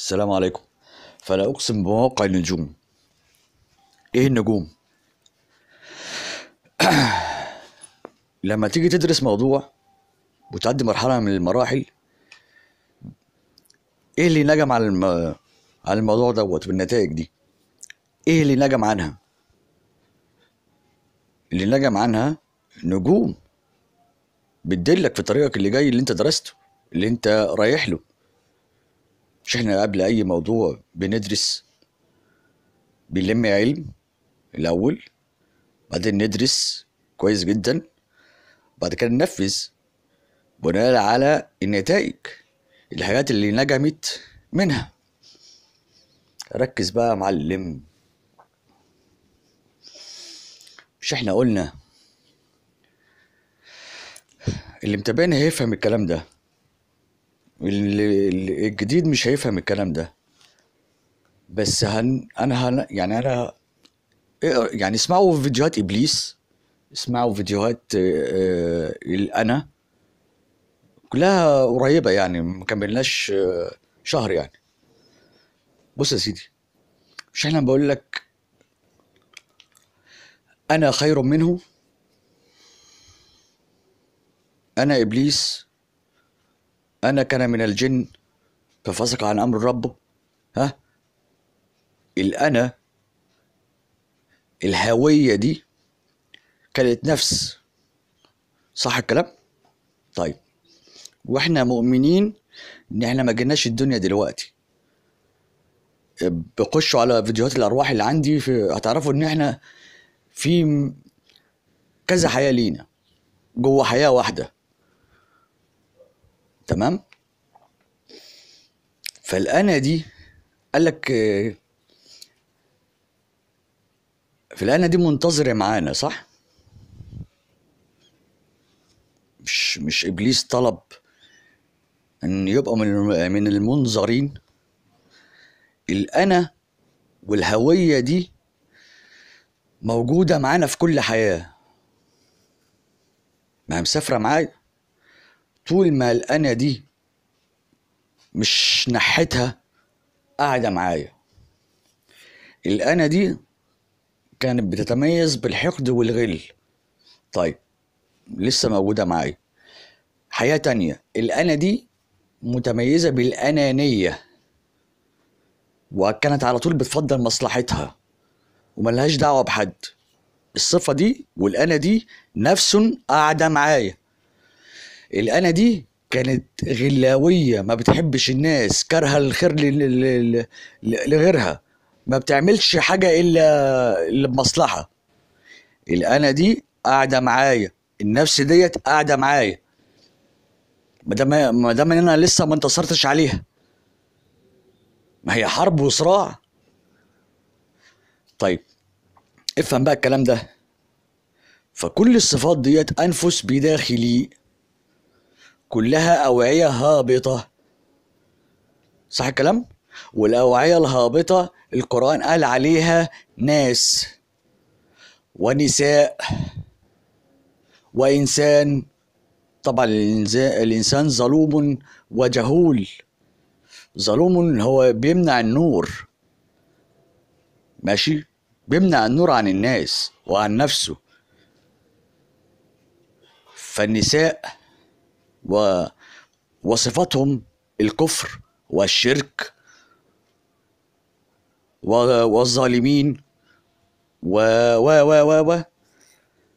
السلام عليكم فلا أقسم بمواقع النجوم إيه النجوم؟ لما تيجي تدرس موضوع وتعدي مرحلة من المراحل إيه اللي نجم على الم... على الموضوع دوت والنتائج دي؟ إيه اللي نجم عنها؟ اللي نجم عنها نجوم بتدلك في طريقك اللي جاي اللي انت درسته اللي انت رايح له مش احنا قبل اي موضوع بندرس بنلم علم الاول بعدين ندرس كويس جدا بعد كده ننفذ بناء على النتائج الحاجات اللي نجمت منها ركز بقى يا معلم مش احنا قلنا اللي متابعنا هيفهم الكلام ده اللي الجديد مش هيفهم الكلام ده بس هن انا هن يعني انا إيه، يعني اسمعوا فيديوهات ابليس اسمعوا فيديوهات آه، آه، الانا كلها قريبه يعني ما كملناش آه، شهر يعني بص يا سيدي مش احنا بقول لك انا خير منه انا ابليس أنا كان من الجن ففسق عن أمر ربه ها الأنا الهوية دي كانت نفس صح الكلام؟ طيب واحنا مؤمنين ان احنا ما جيناش الدنيا دلوقتي بخشوا على فيديوهات الارواح اللي عندي في هتعرفوا ان احنا في كذا حياه لينا جوه حياه واحده تمام فالأنا دي قال لك فالأنا دي منتظرة معانا صح؟ مش مش إبليس طلب أن يبقى من من المنظرين الأنا والهوية دي موجودة معانا في كل حياة ما مسافرة معايا طول ما الأنا دي مش ناحيتها قاعدة معايا الأنا دي كانت بتتميز بالحقد والغل طيب لسه موجودة معايا حياة تانية الأنا دي متميزة بالأنانية وكانت على طول بتفضل مصلحتها وملهاش دعوة بحد الصفة دي والأنا دي نفس قاعدة معايا الأنا دي كانت غلاوية ما بتحبش الناس كارهة الخير لغيرها ما بتعملش حاجة إلا إلا بمصلحة الأنا دي قاعدة معايا النفس ديت قاعدة معايا ما دام ما دام أنا لسه ما انتصرتش عليها ما هي حرب وصراع طيب افهم بقى الكلام ده فكل الصفات ديت أنفس بداخلي كلها أوعية هابطة صح الكلام؟ والأوعية الهابطة القرآن قال عليها ناس ونساء وإنسان طبعا الإنسان ظلوم وجهول ظلوم هو بيمنع النور ماشي بيمنع النور عن الناس وعن نفسه فالنساء و وصفتهم الكفر والشرك والظالمين و و و و و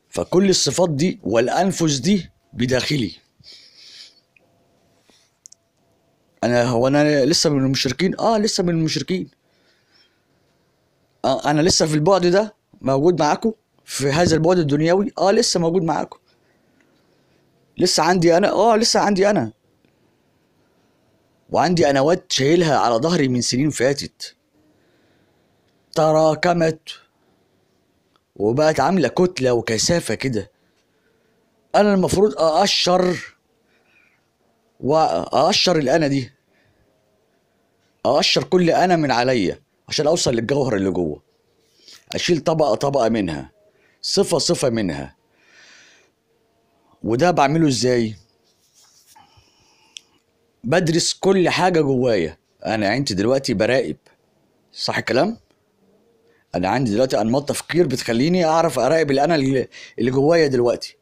فكل الصفات دي والأنفس دي بداخلي أنا هو أنا لسه من المشركين؟ آه لسه من المشركين آه أنا لسه في البعد ده موجود معاكم في هذا البعد الدنيوي؟ آه لسه موجود معاكم لسه عندي انا اه لسه عندي انا وعندي انوات شايلها على ظهري من سنين فاتت تراكمت وبقت عامله كتله وكثافه كده انا المفروض اقشر واقشر الانا دي اقشر كل انا من عليا عشان اوصل للجوهر اللي جوه اشيل طبقه طبقه منها صفه صفه منها وده بعمله ازاي بدرس كل حاجه جوايا انا عندي دلوقتي براقب صح الكلام انا عندي دلوقتي انماط تفكير بتخليني اعرف اراقب اللي انا اللي جوايا دلوقتي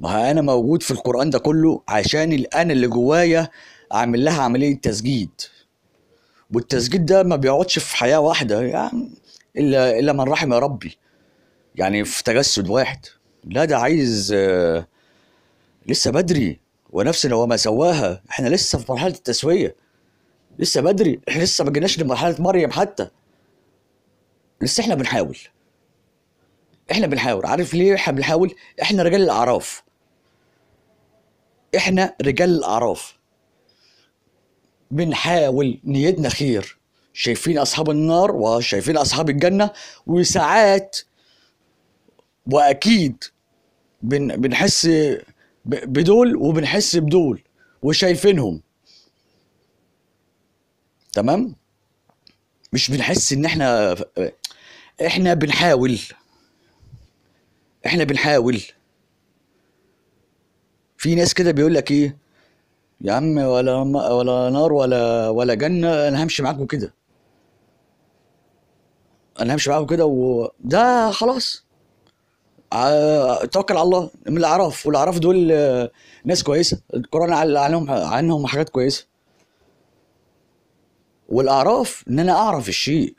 ما انا موجود في القران ده كله عشان الان اللي جوايا اعمل لها عمليه تسجيد والتسجيد ده ما بيقعدش في حياه واحده يعني الا الا من رحم يا ربي يعني في تجسد واحد لا ده عايز آه، لسه بدري ونفس لو ما سواها احنا لسه في مرحله التسويه لسه بدري احنا لسه ما جيناش لمرحله مريم حتى لسه احنا بنحاول احنا بنحاول عارف ليه احنا بنحاول احنا رجال الاعراف احنا رجال الاعراف بنحاول نيتنا خير شايفين اصحاب النار وشايفين اصحاب الجنه وساعات واكيد بن بنحس بدول وبنحس بدول وشايفينهم تمام مش بنحس ان احنا احنا بنحاول احنا بنحاول في ناس كده بيقول لك ايه يا عم ولا ولا نار ولا ولا جنه انا همشي معاكم كده انا همشي معاكم كده وده خلاص آه، توكل على الله من الاعراف والاعراف دول آه، ناس كويسه القران عنهم عنهم حاجات كويسه والاعراف ان انا اعرف الشيء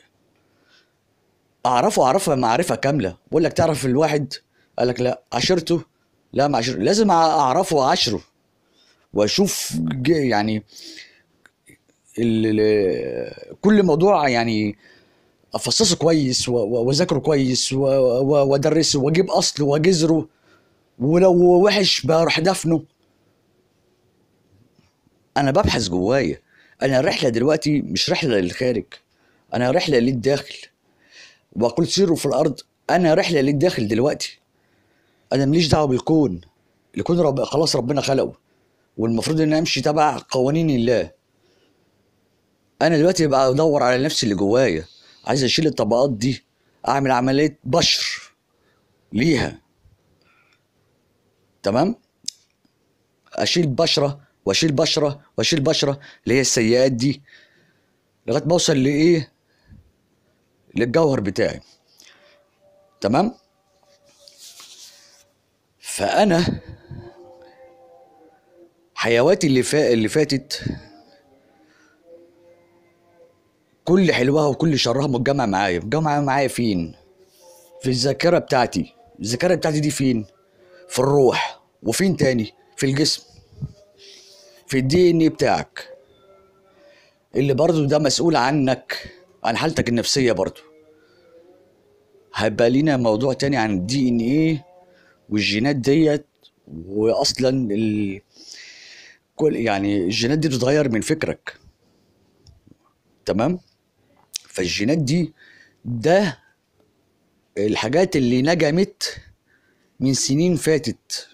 اعرفه اعرفها معرفه كامله بقول لك تعرف الواحد قال لك لا عشرته لا ما عشر لازم اعرفه عشره واشوف يعني كل موضوع يعني افصصه كويس واذاكره كويس وادرسه واجيب اصله واجذره ولو وحش بروح دفنه انا ببحث جوايا انا الرحله دلوقتي مش رحله للخارج انا رحله للداخل وقلت سيروا في الارض انا رحله للداخل دلوقتي انا ماليش دعوه بالكون الكون رب... خلاص ربنا خلقه والمفروض ان امشي تبع قوانين الله انا دلوقتي بقى ادور على نفسي اللي جوايا عايز اشيل الطبقات دي اعمل عمليه بشر ليها تمام اشيل بشره واشيل بشره واشيل بشره اللي هي السيئات دي لغايه ما اوصل لايه للجوهر بتاعي تمام فانا حيواتي اللي فا... اللي فاتت كل حلوها وكل شرها متجمع معايا متجمع معايا فين في الذاكره بتاعتي الذاكره بتاعتي دي فين في الروح وفين تاني في الجسم في الدي ان بتاعك اللي برضو ده مسؤول عنك عن حالتك النفسيه برضو هيبقى لينا موضوع تاني عن الدي ان ايه والجينات ديت واصلا ال... كل يعني الجينات دي بتتغير من فكرك تمام فالجينات دي ده الحاجات اللي نجمت من سنين فاتت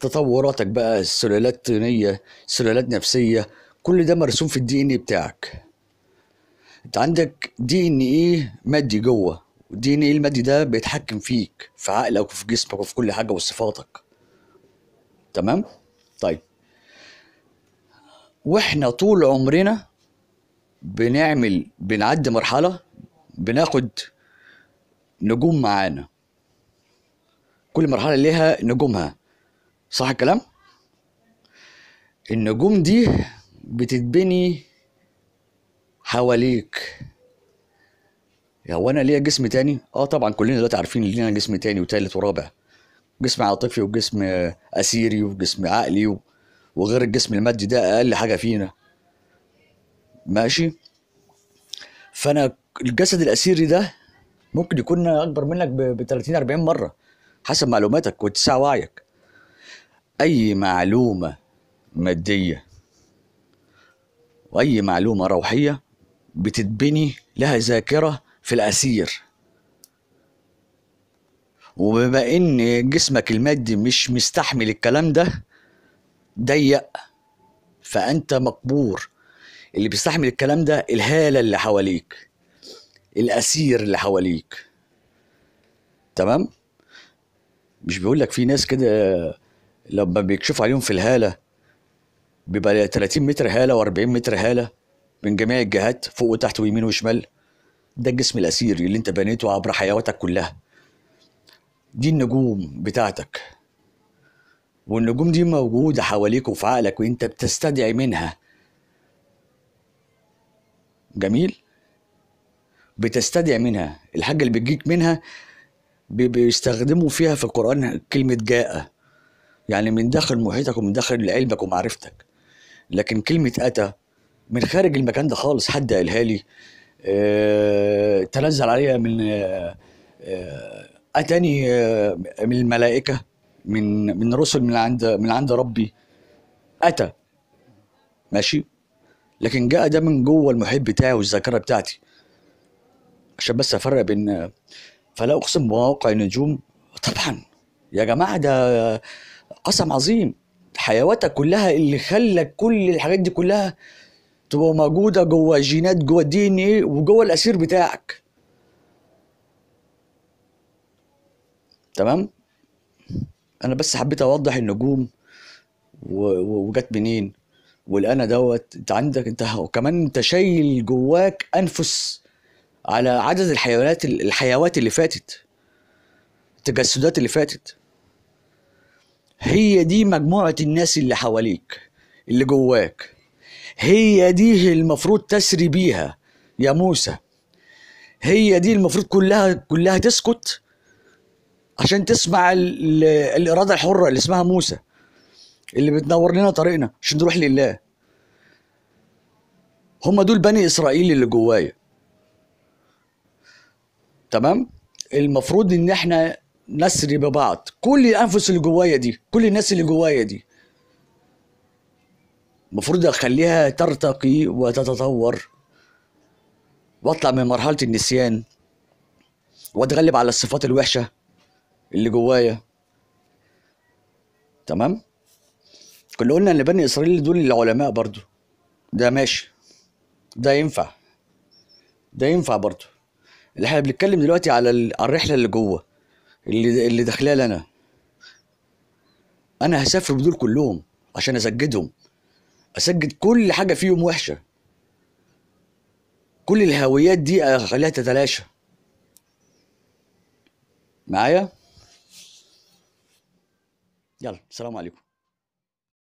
تطوراتك بقى السلالات طينية سلالات نفسية كل ده مرسوم في الدي ان ايه بتاعك انت عندك دي ان ايه مادي جوه والدي ان ايه المادي ده بيتحكم فيك في عقلك وفي جسمك وفي كل حاجة وصفاتك تمام طيب واحنا طول عمرنا بنعمل بنعدي مرحله بناخد نجوم معانا كل مرحله ليها نجومها صح الكلام النجوم دي بتتبني حواليك هو يعني انا ليا جسم تاني اه طبعا كلنا دلوقتي عارفين لينا جسم تاني وتالت ورابع جسم عاطفي وجسم آه، اسيري وجسم عقلي وغير الجسم المادي ده اقل حاجه فينا ماشي فانا الجسد الاسيري ده ممكن يكون اكبر منك ب 30 40 مره حسب معلوماتك واتساع وعيك اي معلومه ماديه واي معلومه روحيه بتتبني لها ذاكره في الاسير وبما ان جسمك المادي مش مستحمل الكلام ده ضيق فانت مقبور اللي بيستحمل الكلام ده الهاله اللي حواليك الاسير اللي حواليك تمام مش بيقول لك في ناس كده لما بيكشفوا عليهم في الهاله بيبقى 30 متر هاله و40 متر هاله من جميع الجهات فوق وتحت ويمين وشمال ده الجسم الاسير اللي انت بنيته عبر حياتك كلها دي النجوم بتاعتك والنجوم دي موجوده حواليك وفي عقلك وانت بتستدعي منها جميل بتستدعي منها الحاجة اللي بتجيك منها بيستخدموا فيها في القرآن كلمة جاء يعني من داخل محيطك ومن داخل علمك ومعرفتك لكن كلمة أتى من خارج المكان ده خالص حد قالها لي اه تنزل عليا من اه اه أتاني آه، من الملائكة من من رسل من عند من عند ربي أتى ماشي لكن جاء ده من جوه المحيط بتاعي والذاكره بتاعتي عشان بس افرق بين فلا اقسم بمواقع النجوم طبعا يا جماعه ده قسم عظيم حيواتك كلها اللي خلت كل الحاجات دي كلها تبقى موجوده جوه جينات جوه الدي ان ايه وجوه الاسير بتاعك تمام انا بس حبيت اوضح النجوم وجت منين والانا دوت انت عندك انت وكمان انت شايل جواك انفس على عدد الحيوانات الحيوات اللي فاتت التجسدات اللي فاتت هي دي مجموعة الناس اللي حواليك اللي جواك هي دي المفروض تسري بيها يا موسى هي دي المفروض كلها كلها تسكت عشان تسمع الإرادة الحرة اللي اسمها موسى اللي بتنور لنا طريقنا عشان نروح لله هم دول بني اسرائيل اللي جوايا تمام المفروض ان احنا نسري ببعض كل الانفس اللي جوايا دي كل الناس اللي جوايا دي المفروض اخليها ترتقي وتتطور واطلع من مرحله النسيان واتغلب على الصفات الوحشه اللي جوايا تمام كنا قلنا ان بني اسرائيل دول العلماء برضو ده ماشي ده ينفع ده ينفع برضو اللي احنا بنتكلم دلوقتي على الرحله اللي جوه اللي اللي داخلها لنا انا هسافر بدول كلهم عشان اسجدهم اسجد كل حاجه فيهم وحشه كل الهويات دي اخليها تتلاشى معايا يلا سلام عليكم